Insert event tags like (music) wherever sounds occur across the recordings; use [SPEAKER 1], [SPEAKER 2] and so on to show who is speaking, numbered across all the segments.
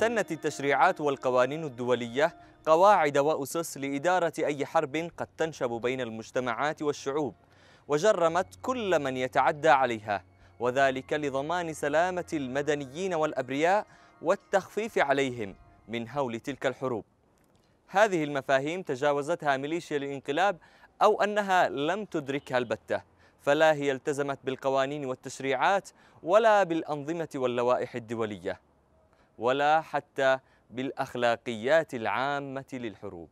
[SPEAKER 1] سنت التشريعات والقوانين الدولية قواعد وأسس لإدارة أي حرب قد تنشب بين المجتمعات والشعوب وجرمت كل من يتعدى عليها وذلك لضمان سلامة المدنيين والأبرياء والتخفيف عليهم من هول تلك الحروب هذه المفاهيم تجاوزتها ميليشيا الانقلاب أو أنها لم تدركها البتة فلا هي التزمت بالقوانين والتشريعات ولا بالأنظمة واللوائح الدولية ولا حتى بالاخلاقيات العامه للحروب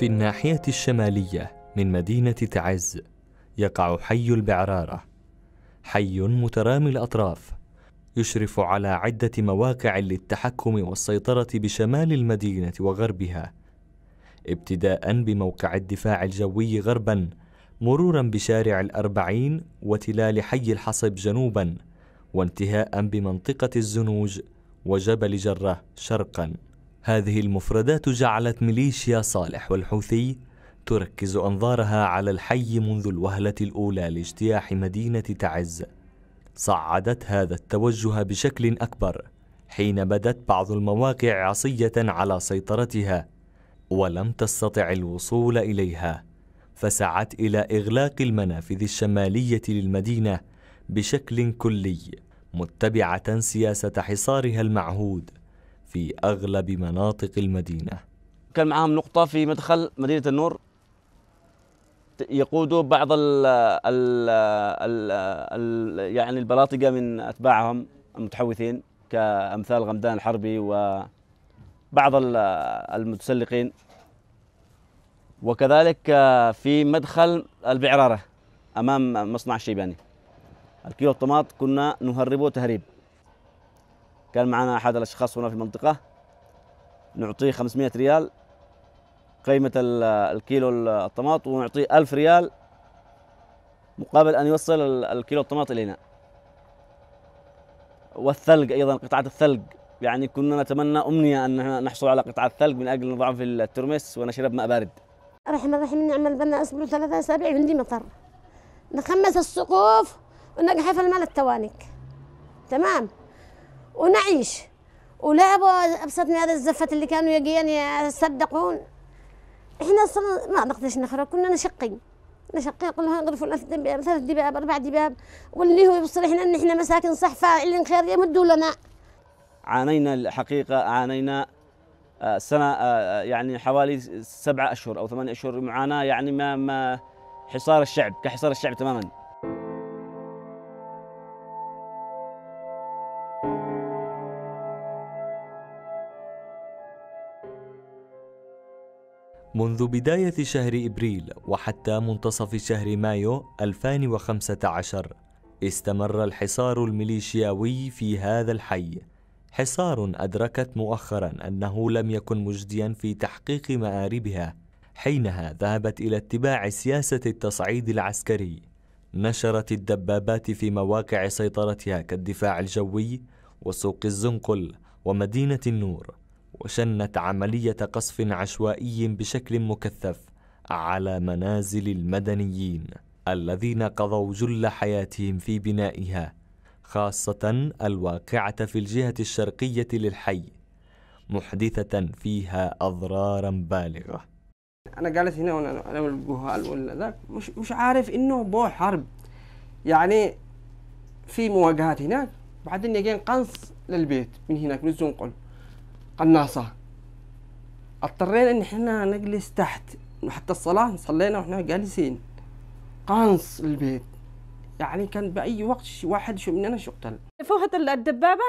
[SPEAKER 1] في الناحية الشمالية من مدينة تعز يقع حي البعرارة حي مترامي الأطراف يشرف على عدة مواقع للتحكم والسيطرة بشمال المدينة وغربها ابتداء بموقع الدفاع الجوي غربا مرورا بشارع الأربعين وتلال حي الحصب جنوبا وانتهاء بمنطقة الزنوج وجبل جرة شرقا هذه المفردات جعلت ميليشيا صالح والحوثي تركز أنظارها على الحي منذ الوهلة الأولى لاجتياح مدينة تعز صعدت هذا التوجه بشكل أكبر حين بدت بعض المواقع عصية على سيطرتها ولم تستطع الوصول إليها فسعت إلى إغلاق المنافذ الشمالية للمدينة بشكل كلي متبعة سياسة حصارها المعهود في أغلب مناطق المدينة
[SPEAKER 2] كان معهم نقطة في مدخل مدينة النور يقودوا بعض ال ال ال الـ يعني البلاطقة من أتباعهم المتحوثين كأمثال غمدان الحربي وبعض المتسلقين وكذلك في مدخل البعرارة أمام مصنع الشيباني الكيلو الطماط كنا نهربه تهريب كان معنا احد الاشخاص هنا في المنطقه نعطيه 500 ريال قيمه الكيلو الطماط ونعطيه 1000 ريال مقابل ان يوصل الكيلو الطماط الينا والثلج ايضا قطعه الثلج يعني كنا نتمنى امنيه ان نحصل على قطعه ثلج من اجل نضعها في الترمس ونشرب ماء بارد
[SPEAKER 3] الرحمن الرحيم نعمل بنا اصبر ثلاثة اسابيع عندي مطر نخمس السقوف ونقحف الماء التوانك تمام ونعيش ولا ابسطني هذا الزفت اللي كانوا يجيان يصدقون احنا اصلا ما نقدرش نخرج كنا نشقي نشقي قلنا نغرفوا ثلاث دباب ثلاث دباب اربع دباب واللي هو يبصر احنا ان احنا مساكن صح فاعلين خير يمدوا لنا
[SPEAKER 2] عانينا الحقيقه عانينا آه، سنه آه، آه، يعني حوالي سبعة اشهر او ثمانية اشهر معاناه يعني ما ما حصار الشعب كحصار الشعب تماما
[SPEAKER 1] منذ بداية شهر إبريل وحتى منتصف شهر مايو 2015 استمر الحصار الميليشياوي في هذا الحي حصار أدركت مؤخرا أنه لم يكن مجديا في تحقيق مآربها حينها ذهبت إلى اتباع سياسة التصعيد العسكري نشرت الدبابات في مواقع سيطرتها كالدفاع الجوي وسوق الزنقل ومدينة النور وشنت عملية قصف عشوائي بشكل مكثف على منازل المدنيين الذين قضوا جل حياتهم في بنائها خاصة الواقعة في الجهة الشرقية للحي محدثة فيها أضرارا بالغة
[SPEAKER 4] أنا جالس هنا وأنا والجهال ولا ذاك مش مش عارف إنه بو حرب يعني في مواجهات هناك بعدين يجين قنص للبيت من هناك من الزنقل قناصة اضطرينا ان احنا نجلس تحت حتى الصلاة صلينا واحنا جالسين قانص البيت يعني كان بأي وقت واحد شو مننا قتل
[SPEAKER 5] فوهة الدبابة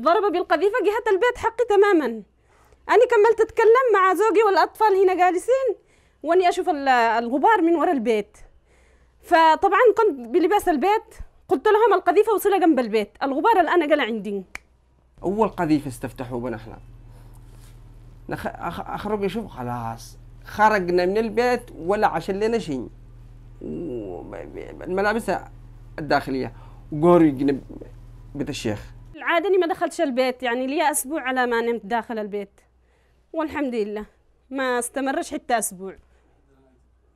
[SPEAKER 5] ضرب بالقذيفة جهة البيت حقي تماما أنا كملت أتكلم مع زوجي والأطفال هنا جالسين واني أشوف الغبار من وراء البيت فطبعا قمت بلباس البيت قلت لهم القذيفة وصلها جنب البيت الغبار الآن قلع عندي
[SPEAKER 4] أول قذيفة استفتحوا بنا احنا اخرج اشوف خلاص خرجنا من البيت ولا عشان لنا شيء الملابس الداخليه وقرقنا بيت الشيخ
[SPEAKER 5] العاده اني ما دخلتش البيت يعني لي اسبوع على ما نمت داخل البيت والحمد لله ما استمرش حتى اسبوع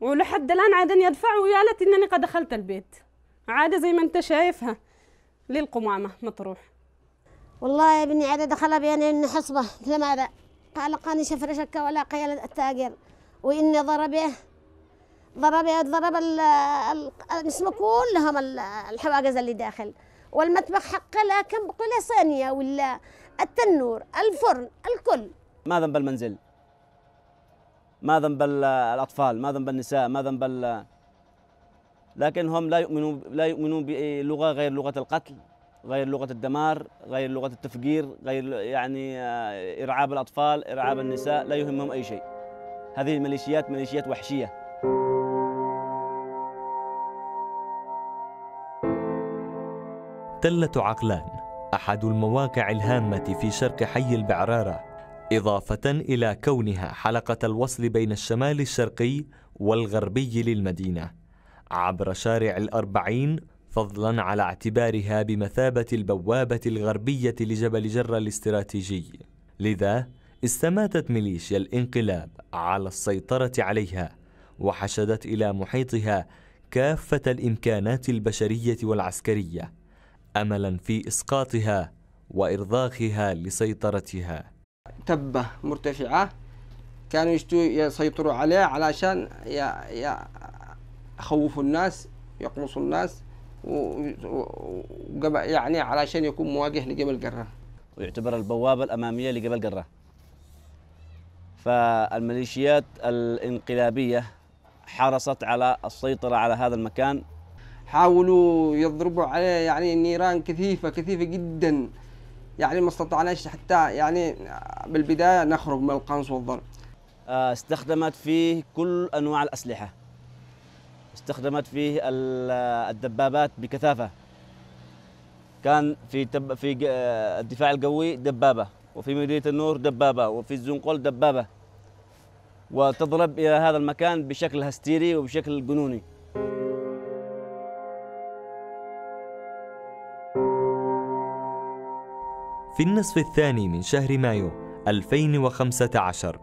[SPEAKER 5] ولحد الان عاد يدفع ويالت انني قد دخلت البيت عاده زي ما انت شايفها للقمامه مطروح
[SPEAKER 3] والله يا ابني عاد دخل بين حصبه لماذا؟ ماذا قال قاني شفر شكا ولا قيل التاجر وإني ضربه ضربه ضرب اسمه كلهم الحواجز اللي داخل والمطبخ حقه لا كم بقولها صينية ولا التنور الفرن الكل
[SPEAKER 2] ما ذنب المنزل ما ذنب الأطفال ما ذنب النساء ما ذنب لكن هم لا يؤمنون لا يؤمنون بلغة غير لغة القتل غير لغه الدمار غير لغه التفجير غير يعني آه، ارعاب الاطفال ارعاب النساء لا يهمهم اي شيء هذه الميليشيات ميليشيات وحشيه
[SPEAKER 1] تله عقلان احد المواقع الهامه في شرق حي البعراره إضافة إلى كونها حلقة الوصل بين الشمال الشرقي والغربي للمدينة عبر شارع الأربعين فضلا على اعتبارها بمثابة البوابة الغربية لجبل جرة الاستراتيجي لذا استماتت ميليشيا الانقلاب على السيطرة عليها وحشدت إلى محيطها كافة الإمكانات البشرية والعسكرية أملا في إسقاطها وإرضاخها لسيطرتها
[SPEAKER 4] تبة مرتفعة كانوا يسيطروا عليها علشان يخوفوا الناس يقمصوا الناس يعني علشان يكون مواجه لجبل قرة ويعتبر البوابة الأمامية لجبل قرة
[SPEAKER 2] فالميليشيات الانقلابية
[SPEAKER 4] حرصت على السيطرة على هذا المكان حاولوا يضربوا عليه يعني نيران كثيفة كثيفة جدا يعني ما استطعناش حتى يعني بالبداية نخرج من القنص والضرب
[SPEAKER 2] آه، استخدمت فيه كل أنواع الأسلحة استخدمت فيه الدبابات بكثافة كان في في الدفاع القوي دبابة وفي مدينة النور دبابة وفي الزنقول دبابة وتضرب إلى هذا المكان بشكل هستيري وبشكل جنوني
[SPEAKER 1] في النصف الثاني من شهر مايو 2015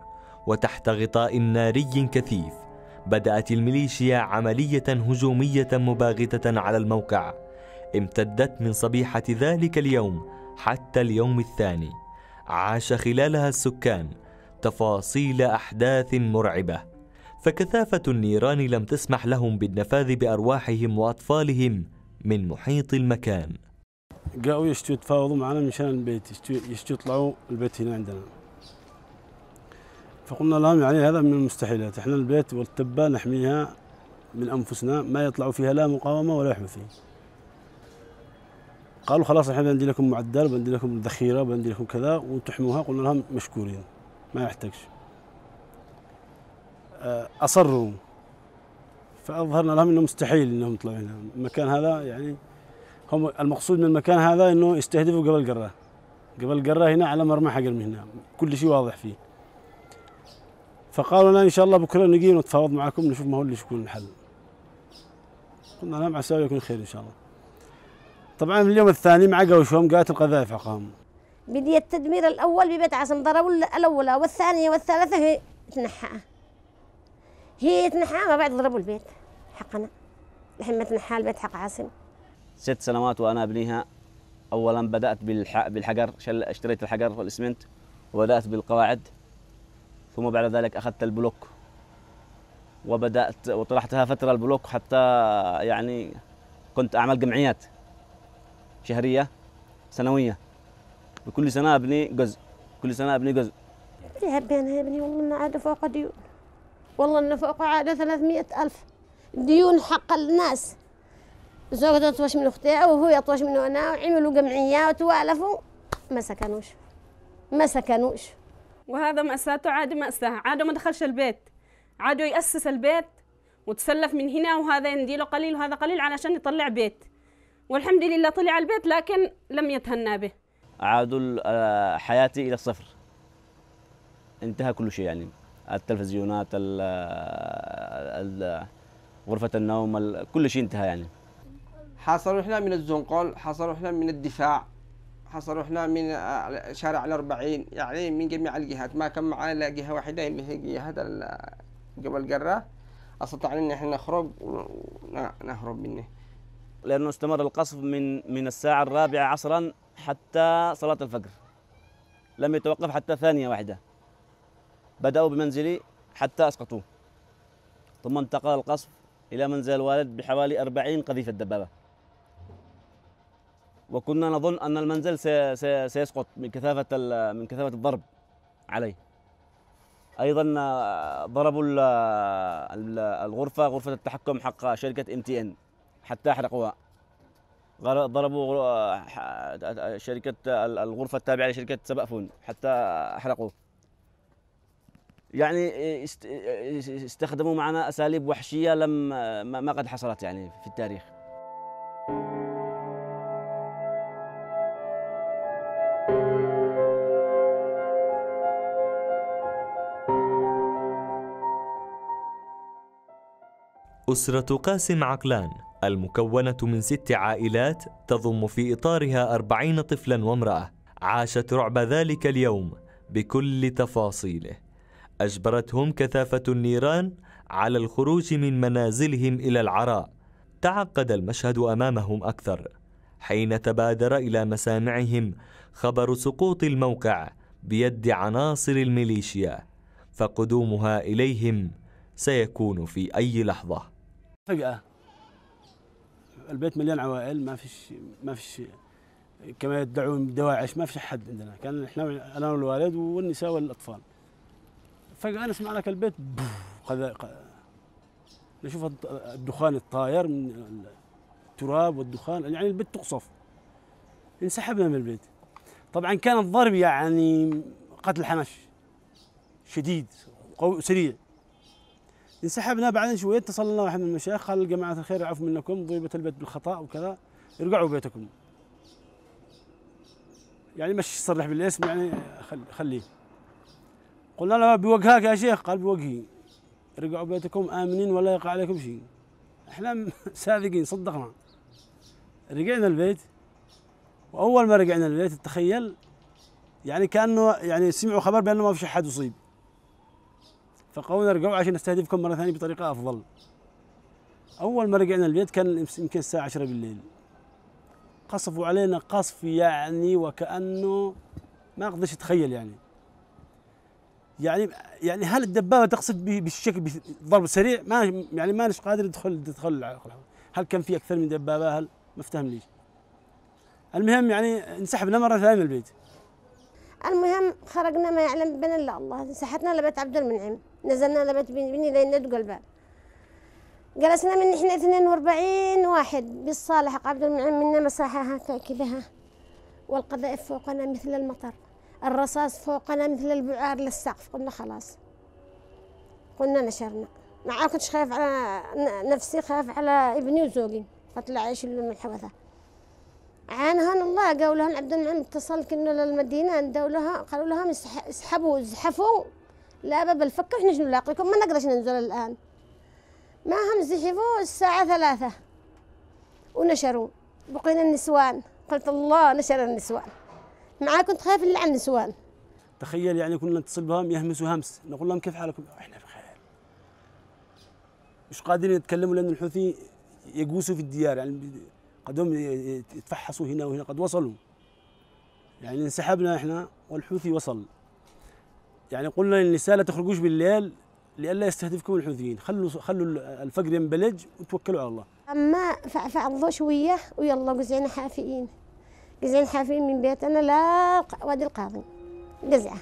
[SPEAKER 1] وتحت غطاء ناري كثيف بدأت الميليشيا عملية هجومية مباغتة على الموقع امتدت من صبيحة ذلك اليوم حتى اليوم الثاني عاش خلالها السكان تفاصيل أحداث مرعبة فكثافة النيران لم تسمح لهم بالنفاذ بأرواحهم وأطفالهم من محيط المكان
[SPEAKER 6] قاوا يشتوا يتفاوضوا معنا مشان البيت يشتوا يطلعوا البيت هنا عندنا فقلنا لهم يعني هذا من المستحيلات احنا البيت والتبة نحميها من أنفسنا ما يطلع فيها لا مقاومة ولا حوثي قالوا خلاص احنا بندي لكم معدل بندي لكم ذخيرة بندي لكم كذا وتحموها قلنا لهم مشكورين ما يحتاجش آه، أصروا فأظهرنا لهم أنه مستحيل أنهم يطلعوا هنا المكان هذا يعني هم المقصود من المكان هذا أنه يستهدفوا قبل قرة قبل قرة هنا على مرمى حق هنا كل شيء واضح فيه فقالوا لنا ان شاء الله بكره نجي ونتفاوض معكم نشوف ما هو اللي يكون الحل قلنا نعم عسى يكون خير ان شاء الله طبعا في اليوم الثاني مع قوشهم قالت القذائف عقام
[SPEAKER 3] بدي التدمير الاول ببيت عاصم ضربوا الاولى والثانيه والثالثه هي تنحى هي تنحى ما بعد ضربوا البيت حقنا لحين ما تنحى البيت حق عاصم
[SPEAKER 2] ست سنوات وانا ابنيها اولا بدات بالحجر اشتريت الحجر والاسمنت وبدات بالقواعد ثم بعد ذلك أخذت البلوك وبدأت وطرحتها فترة البلوك حتى يعني كنت أعمل جمعيات شهرية سنوية وكل سنة أبني جزء كل سنة أبني جزء
[SPEAKER 3] إيه يا بني انا ابني والله عاد فوق ديون والله إن فوق عاد 300 ألف ديون حق الناس زوجته تطوش من أختها وهو يطوش منه أنا وعملوا جمعيات وتوالفوا ما سكنوش ما سكنوش
[SPEAKER 5] وهذا مأساته عادي مأساة عادي ما دخلش البيت عادي يأسس البيت وتسلف من هنا وهذا ينديله قليل وهذا قليل علشان يطلع بيت والحمد لله طلع البيت لكن لم يتهنى به
[SPEAKER 2] عادوا آه، حياتي إلى الصفر انتهى كل شيء يعني التلفزيونات ال آه، آه، غرفة النوم كل شيء انتهى يعني
[SPEAKER 4] حصلوا احنا من الزنقل حصلوا احنا من الدفاع حصل رحنا من آه، شارع الأربعين يعني من جميع الجهات ما كان معنا إلا جهة واحدة اللي هي جهة جبل قرة استطعنا إن إحنا نخرج نهرب منه لأنه استمر القصف من من
[SPEAKER 2] الساعة الرابعة عصرا حتى صلاة الفجر لم يتوقف حتى ثانية واحدة بدأوا بمنزلي حتى أسقطوه ثم انتقل القصف إلى منزل الوالد بحوالي 40 قذيفة دبابة وكنا نظن ان المنزل سيسقط من كثافه من كثافه الضرب عليه ايضا آه، ضربوا الغرفه غرفه التحكم حق شركه ام تي ان حتى احرقوها ضربوا آه، شركه الغرفه التابعه لشركه سبأفون حتى احرقوه يعني آه، استخدموا معنا اساليب وحشيه لم ما قد حصلت يعني في التاريخ
[SPEAKER 1] أسرة قاسم عقلان المكونة من ست عائلات تضم في إطارها أربعين طفلا وامرأة عاشت رعب ذلك اليوم بكل تفاصيله أجبرتهم كثافة النيران على الخروج من منازلهم إلى العراء تعقد المشهد أمامهم أكثر حين تبادر إلى مسامعهم خبر سقوط الموقع بيد عناصر الميليشيا فقدومها إليهم سيكون في أي لحظة
[SPEAKER 6] فجأة البيت مليان عوائل ما فيش ما فيش كما يدعون دواعش ما فيش حد عندنا كان احنا انا والوالد والنساء والاطفال فجأة نسمع لك البيت قذا نشوف الدخان الطاير من التراب والدخان يعني البيت تقصف انسحبنا من البيت طبعا كان الضرب يعني قتل حنش شديد قوي سريع انسحبنا بعدين شويه اتصلنا واحد من المشايخ قال جماعه الخير العفو منكم ضيبت البيت بالخطا وكذا ارجعوا بيتكم يعني مش صرح بالاسم يعني خليه قلنا له بوجهك يا شيخ قال بوجهي ارجعوا بيتكم امنين ولا يقع عليكم شيء احنا صادقين (laughs) صدقنا رجعنا البيت واول ما رجعنا البيت تخيل يعني كانه يعني سمعوا خبر بانه ما فيش احد اصيب فقونا ارجعوا عشان نستهدفكم مره ثانيه بطريقه افضل اول ما رجعنا البيت كان يمكن الساعه 10 بالليل قصفوا علينا قصف يعني وكانه ما اقدرش اتخيل يعني يعني يعني هل الدبابه تقصف بالشكل بضرب سريع ما يعني ما نش قادر ندخل ندخل هل كان في اكثر من دبابه هل ما افتهم ليش المهم يعني انسحبنا مره ثانيه من البيت
[SPEAKER 3] المهم خرجنا ما يعلم بنا الا الله سحتنا لبيت عبد المنعم نزلنا لبيت بني لين ندق الباب جلسنا من احنا 42 واحد بالصالح عبد المنعم منا مساحة هكا كذا والقذائف فوقنا مثل المطر الرصاص فوقنا مثل البعار للسقف قلنا خلاص قلنا نشرنا ما كنتش خايف على نفسي خايف على ابني وزوجي فطلع يشلوا من الحوثه عانهن الله قالوا لهم عبد المنعم اتصل كنا للمدينة ندوا لها قالوا لهم اسحبوا زحفوا لا باب الفك احنا شنو نلاقيكم ما نقدرش ننزل الآن ما هم زحفوا الساعة ثلاثة ونشروا بقينا النسوان قلت الله نشر النسوان معاه كنت خايف على النسوان
[SPEAKER 6] تخيل يعني كنا نتصل بهم يهمسوا همس نقول لهم كيف حالكم احنا بخير مش قادرين يتكلموا لان الحوثي يقوسوا في الديار يعني قدهم يتفحصوا هنا وهنا قد وصلوا يعني انسحبنا احنا والحوثي وصل يعني قلنا للنساء لا تخرجوش بالليل لئلا يستهدفكم الحوثيين خلوا خلوا الفقر ينبلج وتوكلوا على الله
[SPEAKER 3] اما فعضوا شويه ويلا قزعنا حافيين قزعنا حافيين من بيتنا لا وادي القاضي قزعه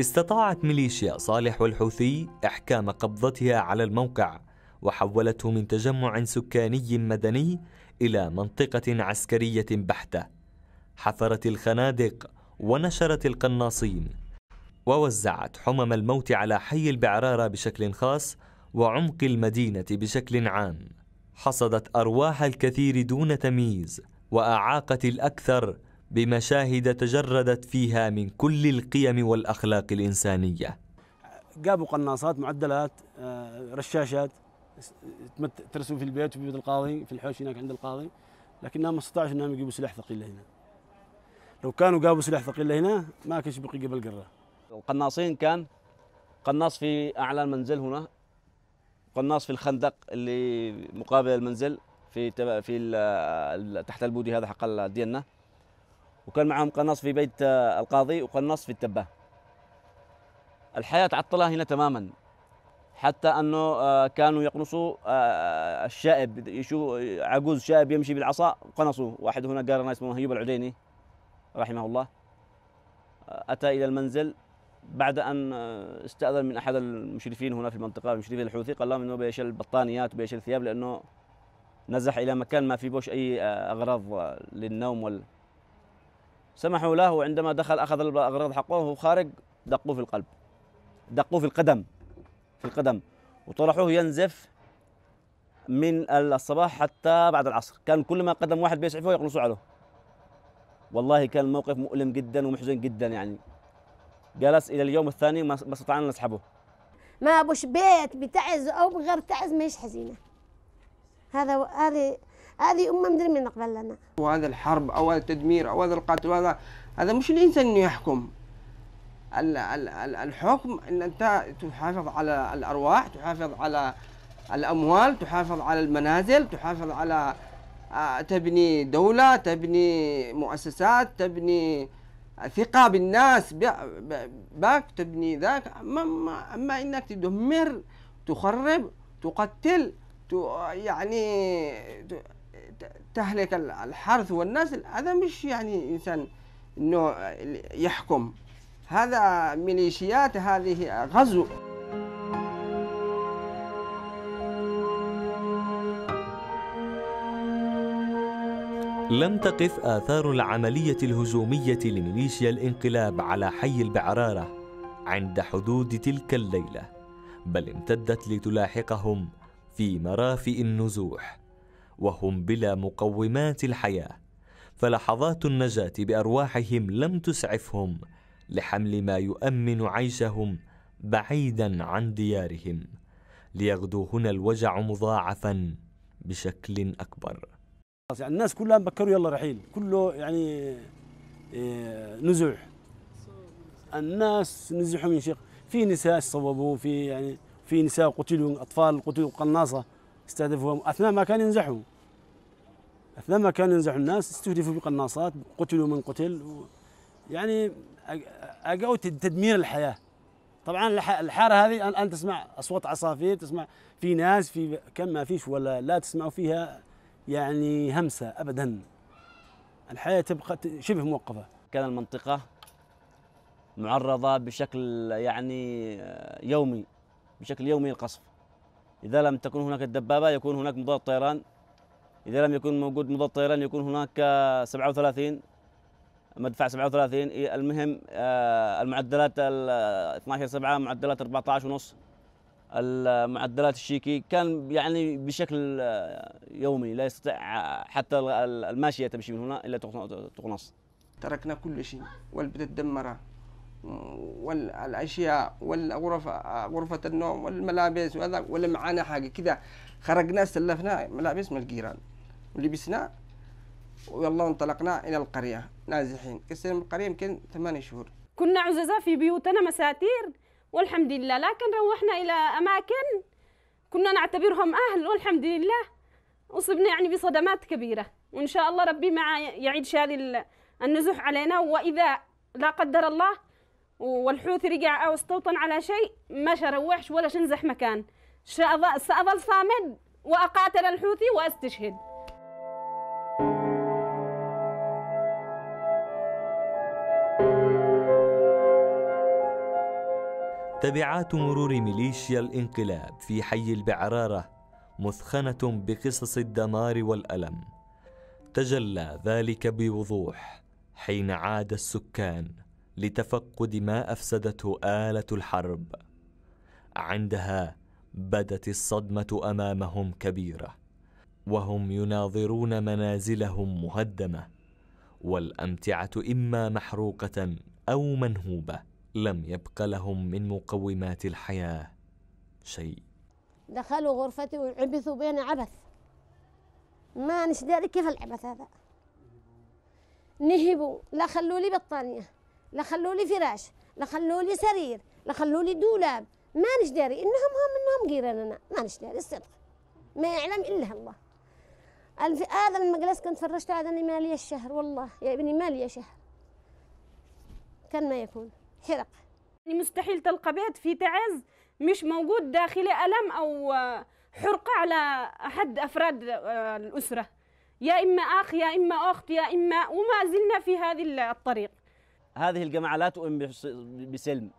[SPEAKER 1] استطاعت ميليشيا صالح والحوثي إحكام قبضتها على الموقع وحولته من تجمع سكاني مدني إلى منطقة عسكرية بحتة حفرت الخنادق ونشرت القناصين ووزعت حمم الموت على حي البعرارة بشكل خاص وعمق المدينة بشكل عام حصدت أرواح الكثير دون تمييز وأعاقت الأكثر بمشاهد تجردت فيها من كل القيم والأخلاق الإنسانية
[SPEAKER 6] جابوا قناصات معدلات آه، رشاشات ترسم في البيت وفي بيت القاضي في الحوش هناك عند القاضي لكنهم نعم، ما استطاعش انهم يجيبوا سلاح ثقيل هنا لو كانوا جابوا سلاح ثقيل هنا ما كانش بقي قبل قره القناصين كان
[SPEAKER 2] قناص في اعلى المنزل هنا قناص في الخندق اللي مقابل المنزل في في تحت البودي هذا حق ديالنا وكان معهم قناص في بيت آه، القاضي وقناص في التبه الحياة تعطلها هنا تماما حتى أنه آه، كانوا يقنصوا آه، الشائب عجوز شائب يمشي بالعصا وقنصوه واحد هنا قارنا اسمه هيوب العديني رحمه الله أتى إلى المنزل بعد أن استأذن من أحد المشرفين هنا في المنطقة المشرفين الحوثي قال لهم أنه بيشيل البطانيات وبيشيل الثياب لأنه نزح إلى مكان ما في بوش أي أغراض للنوم وال سمحوا له وعندما دخل أخذ الأغراض حقه وهو خارج دقوه في القلب دقوه في القدم في القدم وطرحوه ينزف من الصباح حتى بعد العصر كان كل ما قدم واحد بيسعفه فوق يقنصوا عليه والله كان الموقف مؤلم جدا ومحزن جدا يعني جلس الى اليوم الثاني ما استطعنا نسحبه
[SPEAKER 3] ما ابوش بيت بتعز او بغير تعز مش حزينه هذا هذه هذه أمة مدري من قبل لنا
[SPEAKER 4] وهذا الحرب أو هذا التدمير أو هذا القتل وهذا هذا مش الإنسان إنه يحكم الحكم ان انت تحافظ على الارواح تحافظ على الاموال تحافظ على المنازل تحافظ على آه، تبني دوله تبني مؤسسات تبني ثقه بالناس باك تبني ذاك اما انك تدمر تخرب تقتل يعني تهلك الحرث والنسل هذا مش يعني إنسان أنه يحكم هذا ميليشيات هذه غزو
[SPEAKER 3] لم
[SPEAKER 1] تقف آثار العملية الهجومية لميليشيا الانقلاب على حي البعرارة عند حدود تلك الليلة بل امتدت لتلاحقهم في مرافئ النزوح وهم بلا مقومات الحياه فلحظات النجاه بارواحهم لم تسعفهم لحمل ما يؤمن عيشهم بعيدا عن ديارهم ليغدو هنا الوجع مضاعفا بشكل اكبر
[SPEAKER 6] يعني الناس كلها مبكروا يلا رحيل كله يعني إيه، نزوح الناس نزحوا من شيخ في نساء صوبوا في يعني في نساء قتلوا اطفال قتلوا قناصه استهدفهم اثناء ما كان ينزحوا اثناء ما كان ينزح الناس استهدفوا بقناصات قتلوا من قتل و يعني اجوا تدمير الحياه طبعا الحاره هذه الان تسمع اصوات عصافير تسمع في ناس في كم ما فيش ولا لا تسمع فيها يعني همسه ابدا الحياه تبقى شبه موقفه
[SPEAKER 2] كان المنطقه معرضه بشكل يعني يومي بشكل يومي للقصف إذا لم تكن هناك الدبابة يكون هناك مضاد طيران إذا لم يكن موجود مضاد طيران يكون هناك 37 آه، مدفع 37 إيه، المهم آه، المعدلات 12 7 آه، معدلات 14 ونص المعدلات الشيكي كان يعني بشكل يومي لا يستطيع
[SPEAKER 4] حتى الماشية تمشي من هنا إلا تقنص تركنا كل شيء والبلد دمرها والاشياء والغرف غرفه النوم والملابس وهذا ولا معانا حاجه كذا خرجنا سلفنا ملابس من الجيران ولبسنا ويلا انطلقنا الى القريه نازحين قسم القريه يمكن ثمانية شهور
[SPEAKER 5] كنا عززاء في بيوتنا مساتير والحمد لله لكن روحنا الى اماكن كنا نعتبرهم اهل والحمد لله اصبنا يعني بصدمات كبيره وان شاء الله ربي ما يعيدش هذه النزوح علينا واذا لا قدر الله والحوثي رجع او استوطن على شيء ما شروحش ولا شنزح مكان ساظل صامد واقاتل الحوثي واستشهد
[SPEAKER 1] تبعات مرور ميليشيا الانقلاب في حي البعرارة مثخنة بقصص الدمار والألم تجلى ذلك بوضوح حين عاد السكان لتفقد ما افسدته اله الحرب عندها بدت الصدمه امامهم كبيره وهم يناظرون منازلهم مهدمه والامتعه اما محروقه او منهوبه لم يبق لهم من مقومات الحياه شيء
[SPEAKER 3] دخلوا غرفتي وعبثوا بين عبث ما نش داري كيف العبث هذا نهبوا لا خلوا لي بطانيه لا خلوا لي فراش لا خلوا لي سرير لا خلوا لي دولاب مانش داري انهم هم انهم قيراننا مانش داري الصدق ما يعلم الا الله هذا المجلس كنت فرشت هذا اني مالي الشهر والله يا ابني مالي شهر كان ما يكون حرق
[SPEAKER 5] يعني مستحيل تلقى بيت في تعز مش موجود داخله ألم أو آه، حرقة على أحد أفراد آه، الأسرة يا إما أخ يا إما أخت يا إما وما زلنا في هذه الطريق
[SPEAKER 2] هذه الجماعة لا تؤمن بسلم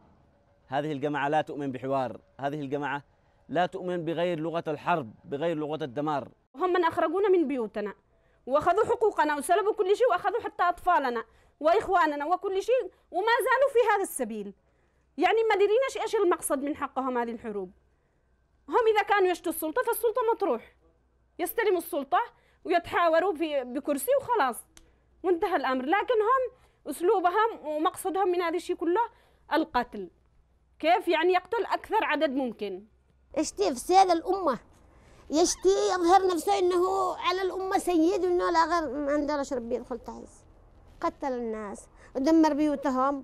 [SPEAKER 2] هذه الجماعة لا تؤمن بحوار هذه الجماعة لا تؤمن بغير لغة الحرب بغير لغة الدمار
[SPEAKER 5] هم من أخرجونا من بيوتنا وأخذوا حقوقنا وسلبوا كل شيء وأخذوا حتى أطفالنا وإخواننا وكل شيء وما زالوا في هذا السبيل يعني ما دريناش إيش المقصد من حقهم هذه الحروب هم إذا كانوا يشتوا السلطة فالسلطة مطروح يستلموا السلطة ويتحاوروا بكرسي وخلاص وانتهى الأمر لكن هم اسلوبهم ومقصدهم من هذا الشيء كله القتل كيف يعني يقتل اكثر عدد ممكن
[SPEAKER 3] اشتي افساد الامه يشتي يظهر نفسه انه على الامه سيد وانه لا غير ما درش ربي يدخل تعيس قتل الناس ودمر بيوتهم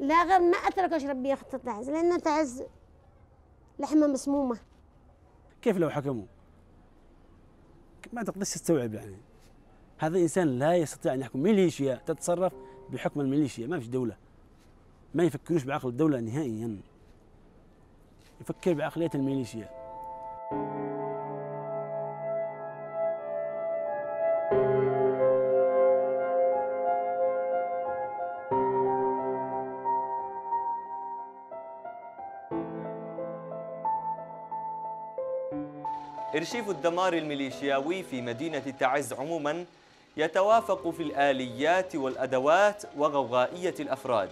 [SPEAKER 3] لا غير ما اتركش ربي يخطط تعز لان تعز لحمه مسمومه
[SPEAKER 6] كيف لو حكموا؟ ما تقدرش تستوعب يعني هذا الانسان لا يستطيع ان يحكم ميليشيا تتصرف بحكم الميليشيا ما فيش دولة ما يفكروش بعقل الدولة نهائيا يفكر بعقلية الميليشيا
[SPEAKER 1] إرشيف الدمار الميليشياوي في مدينة تعز عموماً يتوافق في الآليات والأدوات وغوغائية الأفراد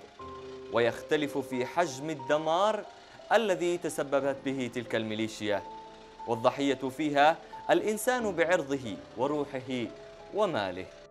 [SPEAKER 1] ويختلف في حجم الدمار الذي تسببت به تلك الميليشيا والضحية فيها الإنسان بعرضه وروحه وماله